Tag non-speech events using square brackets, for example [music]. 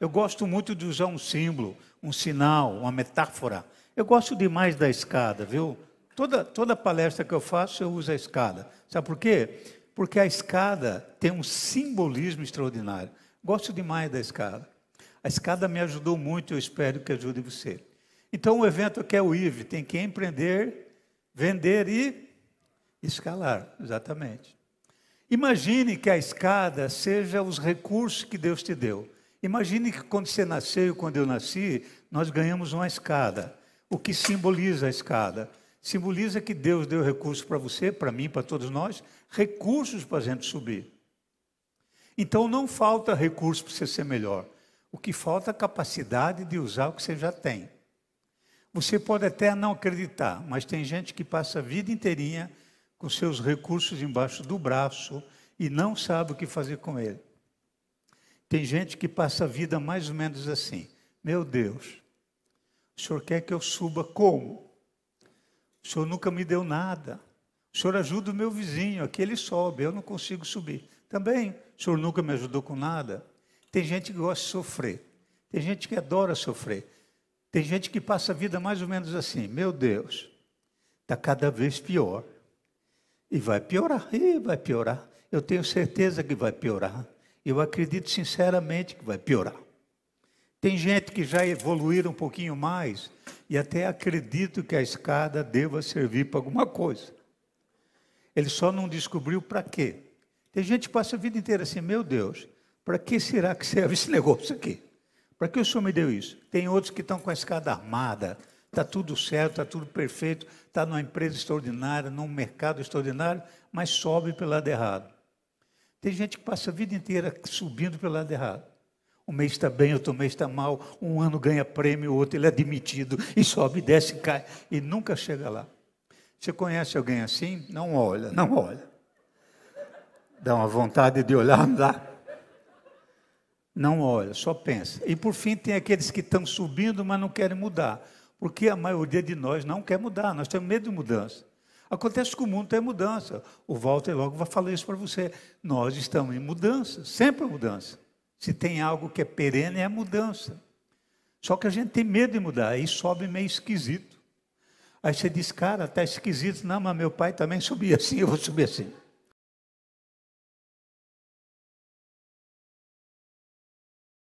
Eu gosto muito de usar um símbolo, um sinal, uma metáfora. Eu gosto demais da escada, viu? Toda, toda palestra que eu faço, eu uso a escada. Sabe por quê? Porque a escada tem um simbolismo extraordinário. Gosto demais da escada. A escada me ajudou muito, eu espero que ajude você. Então, o evento que é o IVE tem que empreender, vender e escalar, exatamente. Imagine que a escada seja os recursos que Deus te deu. Imagine que quando você nasceu e quando eu nasci, nós ganhamos uma escada. O que simboliza a escada? Simboliza que Deus deu recursos para você, para mim, para todos nós, recursos para a gente subir. Então não falta recurso para você ser melhor. O que falta é capacidade de usar o que você já tem. Você pode até não acreditar, mas tem gente que passa a vida inteirinha com seus recursos embaixo do braço e não sabe o que fazer com ele. Tem gente que passa a vida mais ou menos assim: Meu Deus, o senhor quer que eu suba como? O senhor nunca me deu nada. O senhor ajuda o meu vizinho, aqui ele sobe, eu não consigo subir. Também, o senhor nunca me ajudou com nada. Tem gente que gosta de sofrer, tem gente que adora sofrer, tem gente que passa a vida mais ou menos assim: Meu Deus, está cada vez pior. E vai piorar, e vai piorar. Eu tenho certeza que vai piorar eu acredito sinceramente que vai piorar. Tem gente que já evoluiu um pouquinho mais e até acredito que a escada deva servir para alguma coisa. Ele só não descobriu para quê. Tem gente que passa a vida inteira assim, meu Deus, para que será que serve esse [laughs] negócio aqui? Para que o senhor me deu isso? Tem outros que estão com a escada armada, está tudo certo, está tudo perfeito, está numa empresa extraordinária, num mercado extraordinário, mas sobe pelo lado errado. Tem gente que passa a vida inteira subindo pelo lado errado. Um mês está bem, outro mês está mal, um ano ganha prêmio, outro ele é demitido, e sobe, desce, cai, e nunca chega lá. Você conhece alguém assim? Não olha, não olha. Dá uma vontade de olhar, não dá. Não olha, só pensa. E por fim tem aqueles que estão subindo, mas não querem mudar. Porque a maioria de nós não quer mudar, nós temos medo de mudança. Acontece que o mundo tem mudança. O Walter logo vai falar isso para você. Nós estamos em mudança, sempre mudança. Se tem algo que é perene, é mudança. Só que a gente tem medo de mudar, aí sobe meio esquisito. Aí você diz, cara, está esquisito. Não, mas meu pai também subia assim, eu vou subir assim.